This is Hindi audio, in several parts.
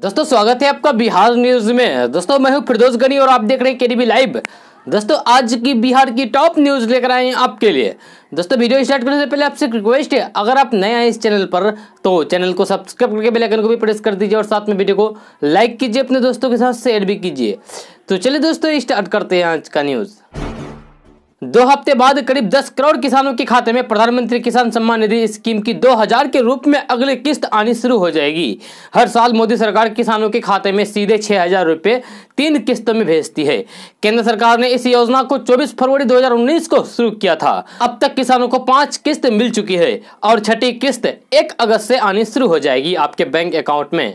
दोस्तों स्वागत है आपका बिहार न्यूज में दोस्तों मैं हूं फिरदोस गनी और आप देख रहे हैं केडीबी लाइव दोस्तों आज की बिहार की टॉप न्यूज लेकर आए हैं आपके लिए दोस्तों वीडियो स्टार्ट करने से पहले आपसे रिक्वेस्ट है अगर आप नए हैं इस चैनल पर तो चैनल को सब्सक्राइब करके बेल आइकन को भी प्रेस कर दीजिए और साथ में वीडियो को लाइक कीजिए अपने दोस्तों के साथ शेयर भी कीजिए तो चलिए दोस्तों स्टार्ट करते हैं आज का न्यूज़ दो हफ्ते बाद करीब 10 करोड़ किसानों के खाते में प्रधानमंत्री किसान सम्मान निधि स्कीम की 2000 के रूप में अगली किस्त आनी शुरू हो जाएगी हर साल मोदी सरकार किसानों के खाते में सीधे छह हजार रूपए तीन किस्तों में भेजती है केंद्र सरकार ने इस योजना को 24 फरवरी 2019 को शुरू किया था अब तक किसानों को पांच किस्त मिल चुकी है और छठी किस्त एक अगस्त से आनी शुरू हो जाएगी आपके बैंक अकाउंट में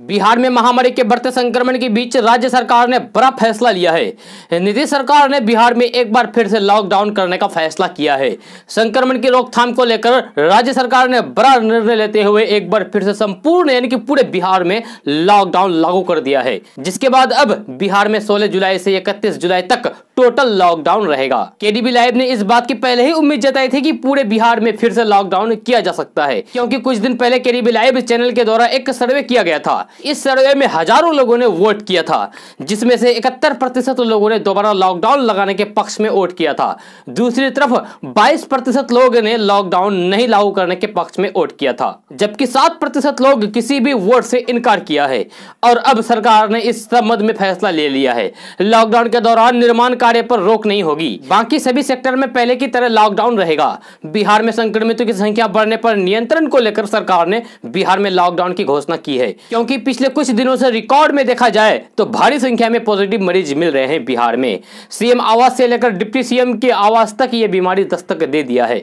बिहार में महामारी के बढ़ते संक्रमण के बीच राज्य सरकार ने बड़ा फैसला लिया है नीतीश सरकार ने बिहार में एक बार फिर से लॉकडाउन करने का फैसला किया है संक्रमण की रोकथाम को लेकर राज्य सरकार ने बड़ा निर्णय लेते हुए एक बार फिर से संपूर्ण यानी कि पूरे बिहार में लॉकडाउन लागू कर दिया है जिसके बाद अब बिहार में सोलह जुलाई से इकतीस जुलाई तक टोटल लॉकडाउन रहेगा केडीबी लाइव ने इस बात की पहले ही उम्मीद जताई थी की पूरे बिहार में फिर से लॉकडाउन किया जा सकता है क्यूँकी कुछ दिन पहले केडीबी लाइव चैनल के द्वारा एक सर्वे किया गया था इस सर्वे में हजारों लोगों ने वोट किया था जिसमें से इकहत्तर प्रतिशत लोगों ने दोबारा लॉकडाउन लगाने के पक्ष में वोट किया था दूसरी तरफ बाईस प्रतिशत लोग ने लॉकडाउन नहीं लागू करने के पक्ष में वोट किया था जबकि सात प्रतिशत लोग किसी भी वोट से इनकार किया है और अब सरकार ने इस संबंध में फैसला ले लिया है लॉकडाउन के दौरान निर्माण कार्य पर रोक नहीं होगी बाकी सभी सेक्टर में पहले की तरह लॉकडाउन रहेगा बिहार में संक्रमितों की संख्या बढ़ने पर नियंत्रण को लेकर सरकार ने बिहार में लॉकडाउन की घोषणा की है क्योंकि कि पिछले कुछ दिनों से रिकॉर्ड में देखा जाए तो भारी संख्या में पॉजिटिव मरीज मिल रहे हैं बिहार में सीएम आवास से लेकर डिप्टी सीएम के आवास तक ये बीमारी दस्तक दे दिया है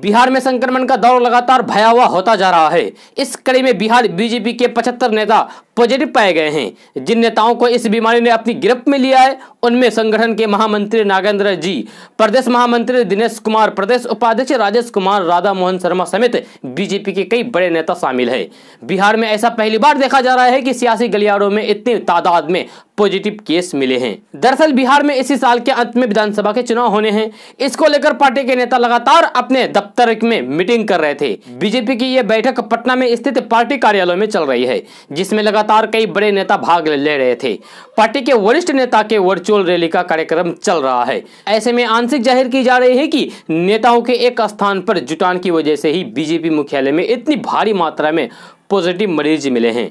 बिहार में संक्रमण का दौर लगातार भयावह होता जा रहा है इस कड़ी में बिहार बीजेपी के 75 नेता पॉजिटिव पाए गए हैं जिन नेताओं को इस बीमारी ने अपनी गिरफ्त में लिया है उनमें संगठन के महामंत्री नागेंद्र जी प्रदेश महामंत्री दिनेश कुमार प्रदेश उपाध्यक्ष राजेश कुमार राधा मोहन शर्मा समेत बीजेपी के कई बड़े नेता शामिल है बिहार में ऐसा पहली बार देखा जा रहा है की सियासी गलियारों में इतनी तादाद में पॉजिटिव केस मिले हैं दरअसल बिहार में इसी साल के अंत में विधानसभा के चुनाव होने हैं इसको लेकर पार्टी के नेता लगातार अपने दफ्तर में मीटिंग कर रहे थे बीजेपी की यह बैठक पटना में स्थित पार्टी कार्यालय में चल रही है जिसमें लगातार कई बड़े नेता भाग ले रहे थे पार्टी के वरिष्ठ नेता के वर्चुअल रैली का कार्यक्रम चल रहा है ऐसे में आंशिक जाहिर की जा रही है कि नेताओं के एक स्थान पर जुटान की वजह से ही बीजेपी मुख्यालय में इतनी भारी मात्रा में पॉजिटिव मरीज मिले हैं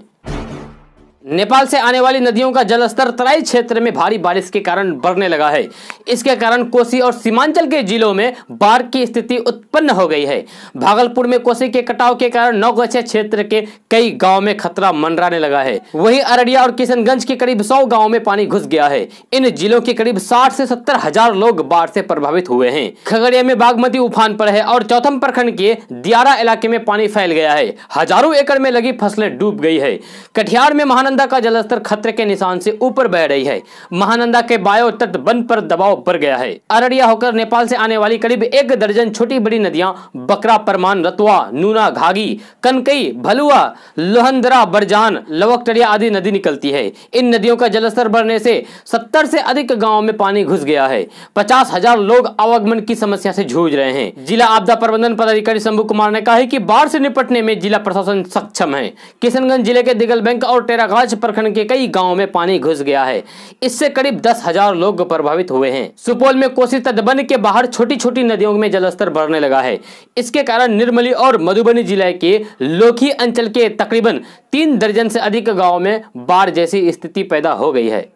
नेपाल से आने वाली नदियों का जलस्तर तराई क्षेत्र में भारी बारिश के कारण बढ़ने लगा है इसके कारण कोसी और सीमांचल के जिलों में बाढ़ की स्थिति उत्पन्न हो गई है भागलपुर में कोसी के कटाव के कारण नौगछिया क्षेत्र के कई गांव में खतरा मंडराने लगा है वहीं अररिया और किशनगंज के करीब सौ गाँव में पानी घुस गया है इन जिलों के करीब साठ से सत्तर हजार लोग बाढ़ से प्रभावित हुए हैं खगड़िया में बागमती उफान पर है और चौथम प्रखंड के दियारा इलाके में पानी फैल गया है हजारों एकड़ में लगी फसलें डूब गई है कटिहार में महान महानंदा का जलस्तर खतरे के निशान से ऊपर बह रही है महानंदा के बायो तट बंद पर दबाव बढ़ गया है अररिया होकर नेपाल से आने वाली करीब एक दर्जन छोटी बड़ी नदियां बकरा परमान रतुआ नूना घागी कनकई भलुआ लोहंदरा बरजान लवकटरिया आदि नदी निकलती है इन नदियों का जलस्तर बढ़ने से सत्तर से अधिक गाँव में पानी घुस गया है पचास हजार लोग आवागमन की समस्या से जूझ रहे हैं जिला आपदा प्रबंधन पदाधिकारी शंभु कुमार ने कहा है की बाढ़ से निपटने में जिला प्रशासन सक्षम है किशनगंज जिले के दिगल बैंक और टेरा बज प्रखंड के कई गाँव में पानी घुस गया है इससे करीब दस हजार लोग प्रभावित हुए हैं सुपौल में कोसी तटबंध के बाहर छोटी छोटी नदियों में जलस्तर बढ़ने लगा है इसके कारण निर्मली और मधुबनी जिले के लोखी अंचल के तकरीबन तीन दर्जन से अधिक गाँव में बाढ़ जैसी स्थिति पैदा हो गई है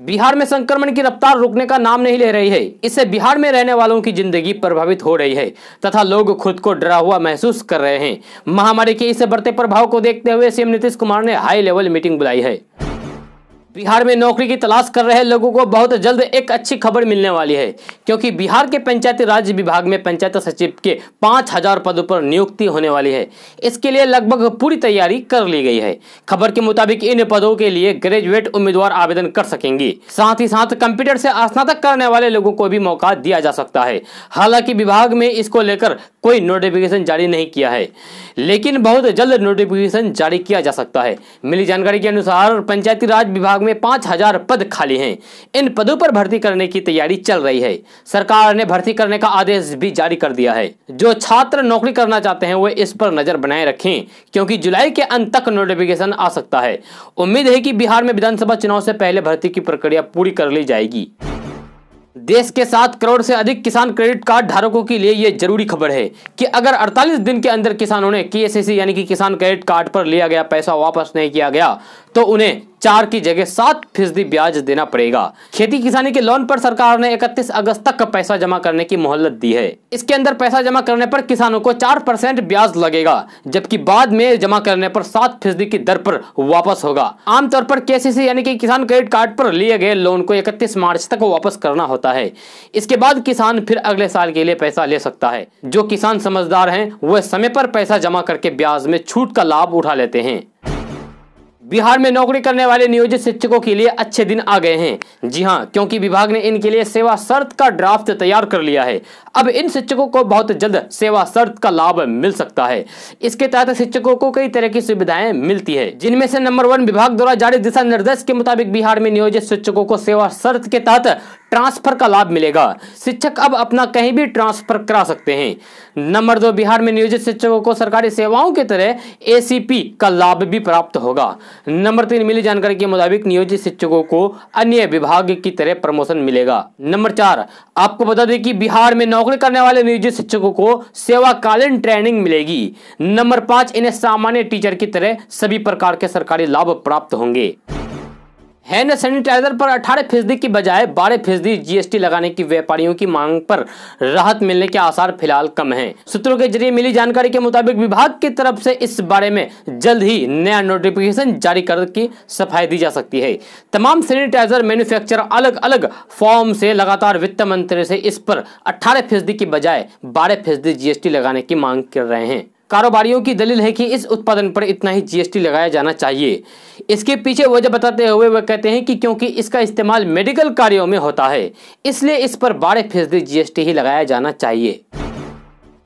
बिहार में संक्रमण की रफ्तार रुकने का नाम नहीं ले रही है इससे बिहार में रहने वालों की जिंदगी प्रभावित हो रही है तथा लोग खुद को डरा हुआ महसूस कर रहे हैं महामारी के इस बढ़ते प्रभाव को देखते हुए सीएम नीतीश कुमार ने हाई लेवल मीटिंग बुलाई है बिहार में नौकरी की तलाश कर रहे लोगों को बहुत जल्द एक अच्छी खबर मिलने वाली है क्योंकि बिहार के पंचायती राज विभाग में पंचायत सचिव के पाँच हजार पदों पर नियुक्ति होने वाली है इसके लिए लगभग पूरी तैयारी कर ली गई है खबर के मुताबिक इन पदों के लिए ग्रेजुएट उम्मीदवार आवेदन कर सकेंगी साथ ही साथ कंप्यूटर से स्नातक करने वाले लोगों को भी मौका दिया जा सकता है हालांकि विभाग में इसको लेकर कोई नोटिफिकेशन जारी नहीं किया है लेकिन बहुत जल्द नोटिफिकेशन जारी किया जा सकता है मिली जानकारी के अनुसार पंचायती राज विभाग विभाग में पांच हजार पद खाली हैं इन पदों पर भर्ती करने की तैयारी चल रही है सरकार ने भर्ती करने का आदेश भी जारी कर दिया है जो छात्र नौकरी करना चाहते हैं वे इस पर नजर बनाए रखें क्योंकि जुलाई के अंत तक नोटिफिकेशन आ सकता है उम्मीद है कि बिहार में विधानसभा चुनाव से पहले भर्ती की प्रक्रिया पूरी कर ली जाएगी देश के सात करोड़ से अधिक किसान क्रेडिट कार्ड धारकों के लिए ये जरूरी खबर है कि अगर 48 दिन के अंदर किसानों ने के यानी कि किसान क्रेडिट कार्ड पर लिया गया पैसा वापस नहीं किया गया तो उन्हें चार की जगह सात फीसदी ब्याज देना पड़ेगा खेती किसानी के लोन पर सरकार ने 31 अगस्त तक पैसा जमा करने की मोहलत दी है इसके अंदर पैसा जमा करने पर किसानों को चार परसेंट ब्याज लगेगा जबकि बाद में जमा करने पर सात फीसदी की दर पर वापस होगा आमतौर पर केसीसी यानी कि किसान क्रेडिट कार्ड पर लिए गए लोन को इकतीस मार्च तक वापस करना होता है इसके बाद किसान फिर अगले साल के लिए पैसा ले सकता है जो किसान समझदार है वह समय पर पैसा जमा करके ब्याज में छूट का लाभ उठा लेते हैं बिहार में नौकरी करने वाले नियोजित शिक्षकों के लिए अच्छे दिन आ गए हैं जी हाँ क्योंकि विभाग ने इनके लिए सेवा शर्त का ड्राफ्ट तैयार कर लिया है अब इन शिक्षकों को बहुत जल्द सेवा शर्त का लाभ मिल सकता है इसके तहत शिक्षकों को कई तरह की सुविधाएं मिलती है जिनमें से नंबर वन विभाग द्वारा जारी दिशा निर्देश के मुताबिक बिहार में नियोजित शिक्षकों को सेवा शर्त के तहत ट्रांसफ़र का लाभ मिलेगा शिक्षक अब अपना कहीं भी ट्रांसफ़र करा सकते हैं नंबर दो बिहार में नियोजित शिक्षकों को सरकारी सेवाओं की तरह एसीपी का लाभ भी प्राप्त होगा नंबर तीन मिली जानकारी के मुताबिक नियोजित शिक्षकों को अन्य विभाग की तरह प्रमोशन मिलेगा नंबर चार आपको बता दें कि बिहार में नौकरी करने वाले नियोजित शिक्षकों को सेवाकालीन ट्रेनिंग मिलेगी नंबर पांच इन्हें सामान्य टीचर की तरह सभी प्रकार के सरकारी लाभ प्राप्त होंगे हैंड सैनिटाइजर पर अठारह फीसदी की बजाय बारह फीसदी जीएसटी लगाने की व्यापारियों की मांग पर राहत मिलने के आसार फिलहाल कम है सूत्रों के जरिए मिली जानकारी के मुताबिक विभाग की तरफ से इस बारे में जल्द ही नया नोटिफिकेशन जारी कर की सफाई दी जा सकती है तमाम सैनिटाइजर मैन्युफैक्चर अलग अलग फॉर्म से लगातार वित्त मंत्री से इस पर अठारह फीसदी की बजाय बारह फीसदी जीएसटी लगाने की मांग कर रहे हैं कारोबारियों की दलील है कि इस उत्पादन पर इतना ही जीएसटी लगाया जाना चाहिए इसके पीछे वजह बताते हुए वह कहते हैं कि क्योंकि इसका इस्तेमाल मेडिकल कार्यों में होता है इसलिए इस पर बारह फीसदी जीएसटी ही लगाया जाना चाहिए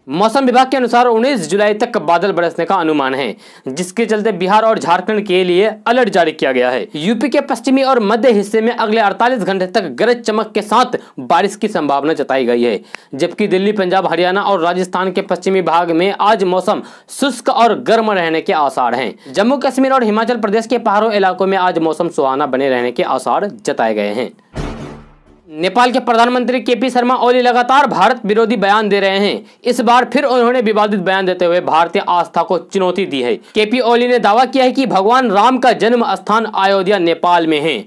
मौसम विभाग के अनुसार 19 जुलाई तक बादल बरसने का अनुमान है जिसके चलते बिहार और झारखंड के लिए अलर्ट जारी किया गया है यूपी के पश्चिमी और मध्य हिस्से में अगले 48 घंटे तक गरज चमक के साथ बारिश की संभावना जताई गई है जबकि दिल्ली पंजाब हरियाणा और राजस्थान के पश्चिमी भाग में आज मौसम शुष्क और गर्म रहने के आसार है जम्मू कश्मीर और हिमाचल प्रदेश के पहाड़ों इलाकों में आज मौसम सुहाना बने रहने के आसार जताए गए हैं नेपाल के प्रधानमंत्री केपी शर्मा ओली लगातार भारत विरोधी बयान दे रहे हैं इस बार फिर उन्होंने विवादित बयान देते हुए भारतीय आस्था को चुनौती दी है केपी ओली ने दावा किया है कि भगवान राम का जन्म स्थान अयोध्या नेपाल में है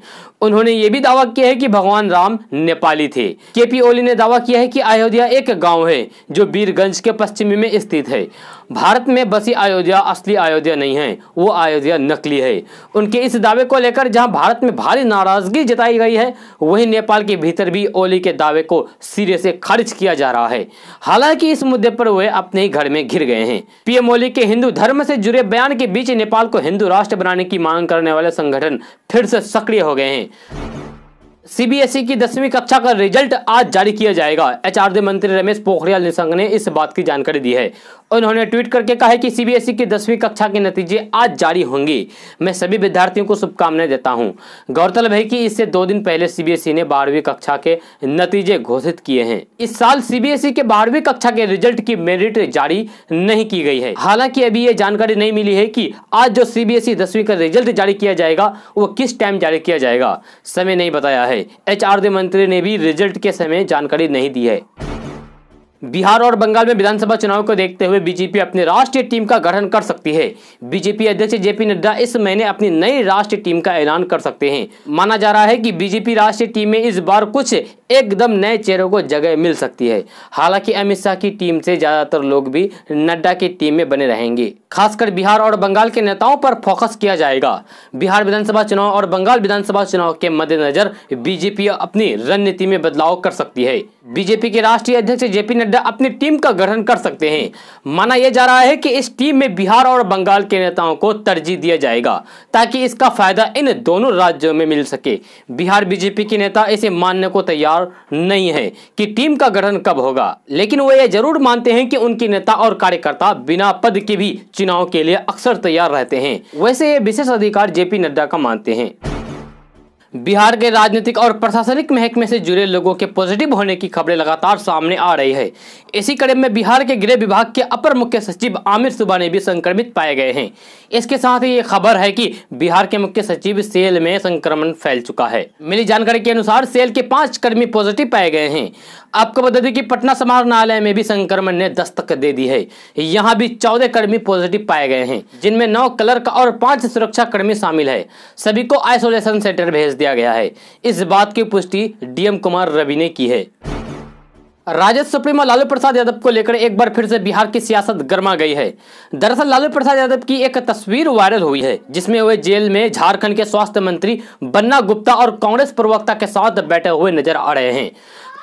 उन्होंने ये भी दावा किया है कि भगवान राम नेपाली थे के पी ओली ने दावा किया है कि अयोध्या एक गांव है जो बीरगंज के पश्चिमी में स्थित है भारत में बसी अयोध्या असली अयोध्या नहीं है वो अयोध्या नकली है उनके इस दावे को लेकर जहां भारत में भारी नाराजगी जताई गई है वहीं नेपाल के भीतर भी ओली के दावे को सिरे से खारिज किया जा रहा है हालांकि इस मुद्दे पर वे अपने ही घर में घिर गए हैं पीएम ओली के हिंदू धर्म से जुड़े बयान के बीच नेपाल को हिंदू राष्ट्र बनाने की मांग करने वाले संगठन फिर से सक्रिय हो गए हैं right? सीबीएसई की दसवीं कक्षा का रिजल्ट आज जारी किया जाएगा एचआरडी मंत्री रमेश पोखरियाल निशंक ने इस बात की जानकारी दी है उन्होंने ट्वीट करके कहा है कि सीबीएसई की दसवीं कक्षा के नतीजे आज जारी होंगे मैं सभी विद्यार्थियों को शुभकामनाएं देता हूं गौरतलब है कि इससे दो दिन पहले सीबीएसई ने बारहवीं कक्षा के नतीजे घोषित किए हैं इस साल सीबीएसई के बारहवीं कक्षा के रिजल्ट की मेरिट जारी नहीं की गई है हालांकि अभी ये जानकारी नहीं मिली है की आज जो सीबीएसई दसवीं का रिजल्ट जारी किया जाएगा वो किस टाइम जारी किया जाएगा समय नहीं बताया है है एचआर मंत्री ने भी रिजल्ट के समय जानकारी नहीं दी है बिहार और बंगाल में विधानसभा चुनाव को देखते हुए बीजेपी अपनी राष्ट्रीय टीम का गठन कर सकती है बीजेपी अध्यक्ष जेपी नड्डा इस महीने अपनी नई राष्ट्रीय टीम का ऐलान कर सकते हैं माना जा रहा है कि बीजेपी राष्ट्रीय टीम में इस बार कुछ एकदम नए चेहरों को जगह मिल सकती है हालांकि अमित शाह की टीम से ज्यादातर लोग भी नड्डा की टीम में बने रहेंगे खासकर बिहार और बंगाल के नेताओं पर फोकस किया जाएगा बिहार विधानसभा चुनाव और बंगाल विधानसभा चुनाव के मद्देनजर बीजेपी अपनी रणनीति में बदलाव कर सकती है बीजेपी के राष्ट्रीय अध्यक्ष जेपी नड्डा नड्डा अपनी टीम का गठन कर सकते हैं माना यह जा रहा है कि इस टीम में बिहार और बंगाल के नेताओं को तरजीह दिया जाएगा ताकि इसका फायदा इन दोनों राज्यों में मिल सके बिहार बीजेपी के नेता इसे मानने को तैयार नहीं है कि टीम का गठन कब होगा लेकिन वो ये जरूर मानते हैं कि उनके नेता और कार्यकर्ता बिना पद के भी चुनाव के लिए अक्सर तैयार रहते हैं वैसे ये विशेष अधिकार जेपी नड्डा का मानते हैं बिहार के राजनीतिक और प्रशासनिक महकमे से जुड़े लोगों के पॉजिटिव होने की खबरें लगातार सामने आ रही है इसी कड़ी में बिहार के गृह विभाग के अपर मुख्य सचिव आमिर सुबा ने भी संक्रमित पाए गए हैं इसके साथ ही ये खबर है कि बिहार के मुख्य सचिव सेल में संक्रमण फैल चुका है मिली जानकारी के अनुसार सेल के पांच कर्मी पॉजिटिव पाए गए हैं आपको बता दें कि पटना समाहरणालय में भी संक्रमण ने दस्तक दे दी है यहाँ भी चौदह कर्मी पॉजिटिव पाए गए हैं जिनमें नौ क्लर्क और पांच सुरक्षा कर्मी शामिल है सभी को आइसोलेशन सेंटर भेज दिया गया है इस बात की पुष्टि डीएम कुमार रवि ने की है राजद सुप्रीमो लालू प्रसाद यादव को लेकर एक बार फिर से बिहार की सियासत गर्मा गई है दरअसल लालू प्रसाद यादव की एक तस्वीर वायरल हुई है जिसमें वे जेल में झारखंड के स्वास्थ्य मंत्री बन्ना गुप्ता और कांग्रेस प्रवक्ता के साथ बैठे हुए नजर आ रहे हैं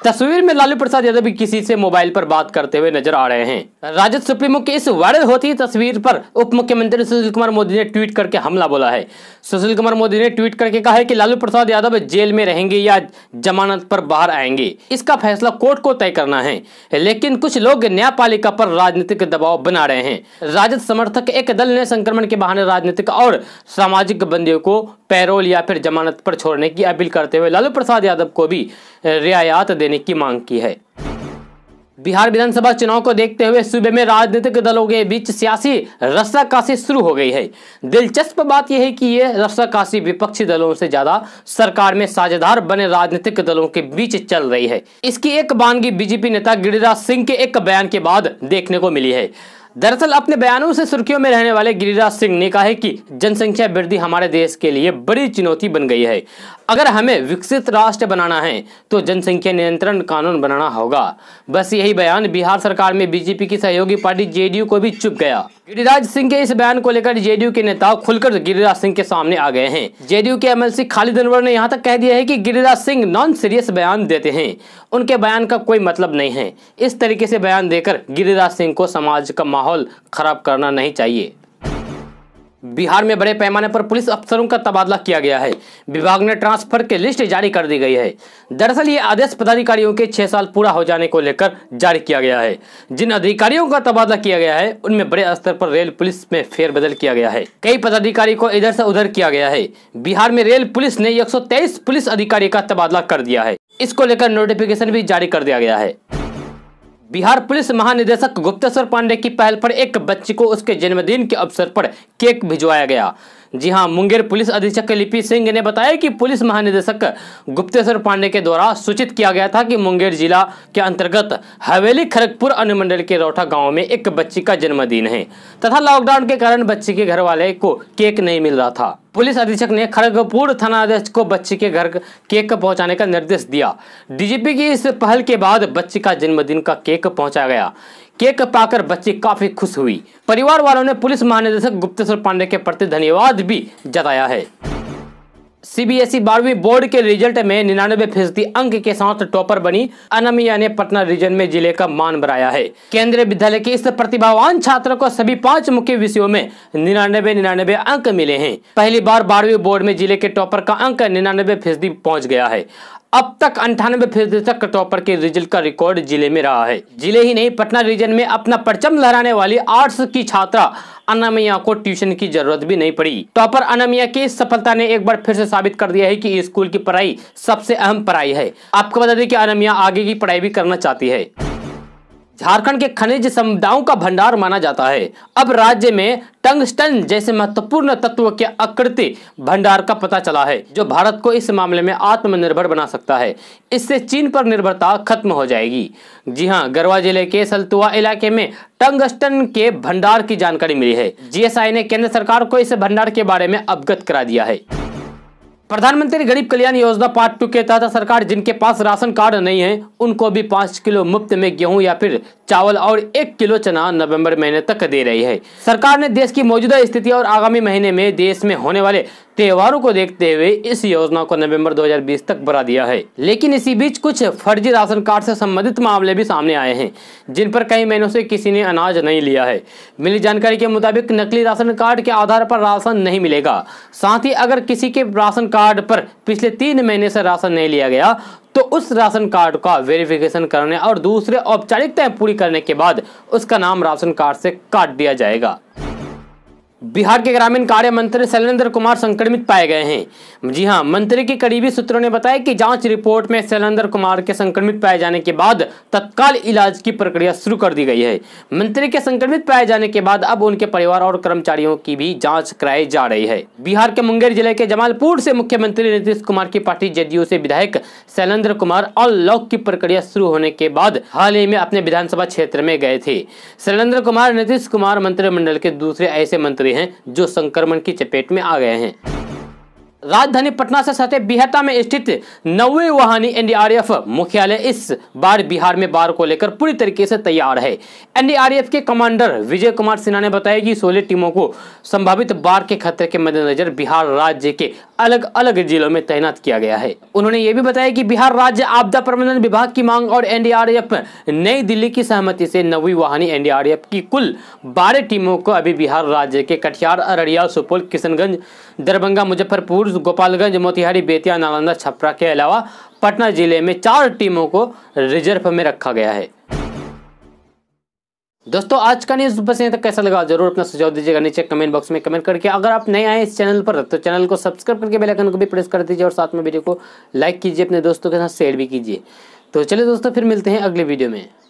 तस्वीर में लालू प्रसाद यादव किसी से मोबाइल पर बात करते हुए नजर आ रहे हैं राजद सुप्रीमो की इस वायरल होती तस्वीर पर उप मुख्यमंत्री सुशील कुमार मोदी ने ट्वीट करके हमला बोला है सुशील कुमार मोदी ने ट्वीट करके कहा है कि लालू प्रसाद यादव जेल में रहेंगे या जमानत पर बाहर आएंगे इसका फैसला कोर्ट को तय करना है लेकिन कुछ लोग न्यायपालिका पर राजनीतिक दबाव बना रहे हैं राजद समर्थक एक दल ने संक्रमण के बहाने राजनीतिक और सामाजिक बंदियों को पैरोल या फिर जमानत पर छोड़ने की अपील करते हुए लालू प्रसाद यादव को भी रियायत देने की मांग की है बिहार विधानसभा चुनाव को देखते हुए सूबे में राजनीतिक दलों के बीच सियासी रस्साकाशी शुरू हो गई है दिलचस्प बात यह है कि ये रस्साकाशी विपक्षी दलों से ज्यादा सरकार में साझेदार बने राजनीतिक दलों के बीच चल रही है इसकी एक बानगी बीजेपी नेता गिरिराज सिंह के एक बयान के बाद देखने को मिली है दरअसल अपने बयानों से सुर्खियों में रहने वाले गिरिराज सिंह ने कहा है कि जनसंख्या वृद्धि हमारे देश के लिए बड़ी चुनौती बन गई है अगर हमें विकसित राष्ट्र बनाना है तो जनसंख्या नियंत्रण कानून बनाना होगा बस यही बयान बिहार सरकार में बीजेपी की सहयोगी पार्टी जेडीयू को भी चुप गया गिरिराज सिंह के इस बयान को लेकर जेडीयू के नेता खुलकर गिरिराज सिंह के सामने आ गए हैं जेडीयू के एमएलसी खालिद अनवर ने यहाँ तक कह दिया है कि गिरिराज सिंह नॉन सीरियस बयान देते हैं उनके बयान का कोई मतलब नहीं है इस तरीके से बयान देकर गिरिराज सिंह को समाज का माहौल खराब करना नहीं चाहिए बिहार में बड़े पैमाने पर पुलिस अफसरों का तबादला किया गया है विभाग ने ट्रांसफर के लिस्ट जारी कर दी गई है दरअसल ये आदेश पदाधिकारियों के छह साल पूरा हो जाने को लेकर जारी किया गया है जिन अधिकारियों का तबादला किया गया है उनमें बड़े स्तर पर रेल पुलिस में फेरबदल किया गया है कई पदाधिकारी को इधर से उधर किया गया है बिहार में रेल पुलिस ने एक पुलिस अधिकारी का तबादला कर दिया है इसको लेकर नोटिफिकेशन भी जारी कर दिया गया है बिहार पुलिस महानिदेशक गुप्तेश्वर पांडे की पहल पर एक बच्ची को उसके जन्मदिन के अवसर पर केक भिजवाया गया जी हां मुंगेर पुलिस अधीक्षक लिपि सिंह ने बताया कि पुलिस महानिदेशक गुप्तेश्वर पांडे के द्वारा सूचित किया गया था कि मुंगेर जिला के अंतर्गत हवेली खड़गपुर अनुमंडल के रोठा गांव में एक बच्ची का जन्मदिन है तथा लॉकडाउन के कारण बच्ची के घर वाले को केक नहीं मिल रहा था पुलिस अधीक्षक ने खड़गपुर अध्यक्ष को बच्ची के घर केक पहुंचाने का निर्देश दिया डीजीपी की इस पहल के बाद बच्ची का जन्मदिन का केक पहुंचा गया केक पाकर बच्ची काफी खुश हुई परिवार वालों ने पुलिस महानिदेशक गुप्तेश्वर पांडे के प्रति धन्यवाद भी जताया है सीबीएसई e बारहवीं बोर्ड के रिजल्ट में निन्यानवे फीसदी अंक के साथ टॉपर बनी अनमिया ने पटना रीजन में जिले का मान बढ़ाया है केंद्रीय विद्यालय के इस प्रतिभावान छात्र को सभी पांच मुख्य विषयों में निन्यानवे निन्यानवे अंक मिले हैं पहली बार बारहवीं बोर्ड में जिले के टॉपर का अंक निन्यानवे फीसदी पहुँच गया है अब तक अंठानवे तक टॉपर के रिजल्ट का रिकॉर्ड जिले में रहा है जिले ही नहीं पटना रीजन में अपना परचम लहराने वाली आर्ट्स की छात्रा अनामिया को ट्यूशन की जरूरत भी नहीं पड़ी टॉपर अनामिया की सफलता ने एक बार फिर से साबित कर दिया है कि स्कूल की पढ़ाई सबसे अहम पढ़ाई है आपको बता दें कि अनामिया आगे की पढ़ाई भी करना चाहती है झारखंड के खनिज समुदायों का भंडार माना जाता है अब राज्य में टंगस्टन जैसे महत्वपूर्ण तत्व के आकृति भंडार का पता चला है जो भारत को इस मामले में आत्मनिर्भर बना सकता है इससे चीन पर निर्भरता खत्म हो जाएगी जी हाँ गढ़वा जिले के सलतुआ इलाके में टंगस्टन के भंडार की जानकारी मिली है जीएसआई ने केंद्र सरकार को इस भंडार के बारे में अवगत करा दिया है प्रधानमंत्री गरीब कल्याण योजना पार्ट टू के तहत सरकार जिनके पास राशन कार्ड नहीं है उनको भी पाँच किलो मुफ्त में गेहूं या फिर चावल और एक किलो चना नवंबर महीने तक दे रही है सरकार ने देश की मौजूदा स्थिति और आगामी महीने में देश में होने वाले त्योहारों को देखते हुए इस योजना को नवंबर 2020 तक बढ़ा दिया है लेकिन इसी बीच कुछ फर्जी राशन कार्ड से संबंधित मामले भी सामने आए हैं जिन पर कई महीनों से किसी ने अनाज नहीं लिया है मिली जानकारी के मुताबिक नकली राशन कार्ड के आधार पर राशन नहीं मिलेगा साथ ही अगर किसी के राशन कार्ड पर पिछले तीन महीने से राशन नहीं लिया गया तो उस राशन कार्ड का वेरिफिकेशन करने और दूसरे औपचारिकताएं पूरी करने के बाद उसका नाम राशन कार्ड से काट दिया जाएगा बिहार के ग्रामीण कार्य मंत्री शैलेंद्र कुमार संक्रमित पाए गए हैं जी हां मंत्री के करीबी सूत्रों ने बताया कि जांच रिपोर्ट में शैलेंद्र कुमार के संक्रमित पाए जाने के बाद तत्काल इलाज की प्रक्रिया शुरू कर दी गई है मंत्री के संक्रमित पाए जाने के बाद अब उनके परिवार और कर्मचारियों की भी जाँच कराई जा रही है बिहार के मुंगेर जिले के जमालपुर से मुख्यमंत्री नीतीश कुमार की पार्टी जेडीयू से विधायक शैलेंद्र कुमार अनलॉक की प्रक्रिया शुरू होने के बाद हाल ही में अपने विधानसभा क्षेत्र में गए थे शैलेंद्र कुमार नीतीश कुमार मंत्रिमंडल के दूसरे ऐसे मंत्री हैं जो संक्रमण की चपेट में आ गए हैं राजधानी पटना से सटे बिहता में स्थित नवे वाहनी एनडीआरएफ मुख्यालय इस बार बिहार में बाढ़ को लेकर पूरी तरीके से तैयार है एनडीआरएफ के कमांडर विजय कुमार सिन्हा ने बताया कि सोलह टीमों को संभावित बाढ़ के खतरे के मद्देनजर बिहार राज्य के अलग अलग जिलों में तैनात किया गया है उन्होंने ये भी बताया कि बिहार राज्य आपदा प्रबंधन विभाग की मांग और एनडीआरएफ नई दिल्ली की सहमति से नवी वाहनी एनडीआरएफ की कुल बारह टीमों को अभी बिहार राज्य के कटिहार अररिया सुपौल किशनगंज दरभंगा मुजफ्फरपुर गोपालगंज मोतिहारी बेतिया नालंदा छपरा के अलावा पटना जिले में चार टीमों को रिजर्व में रखा गया है दोस्तों आज का न्यूज़ बस यहाँ तक कैसा लगा जरूर अपना सुझाव दीजिएगा नीचे कमेंट बॉक्स में कमेंट करके अगर आप नए आए इस चैनल पर तो चैनल को सब्सक्राइब करके बेल आइकन को भी प्रेस कर दीजिए और साथ में वीडियो को लाइक कीजिए अपने दोस्तों के साथ शेयर भी कीजिए तो चलिए दोस्तों फिर मिलते हैं अगले वीडियो में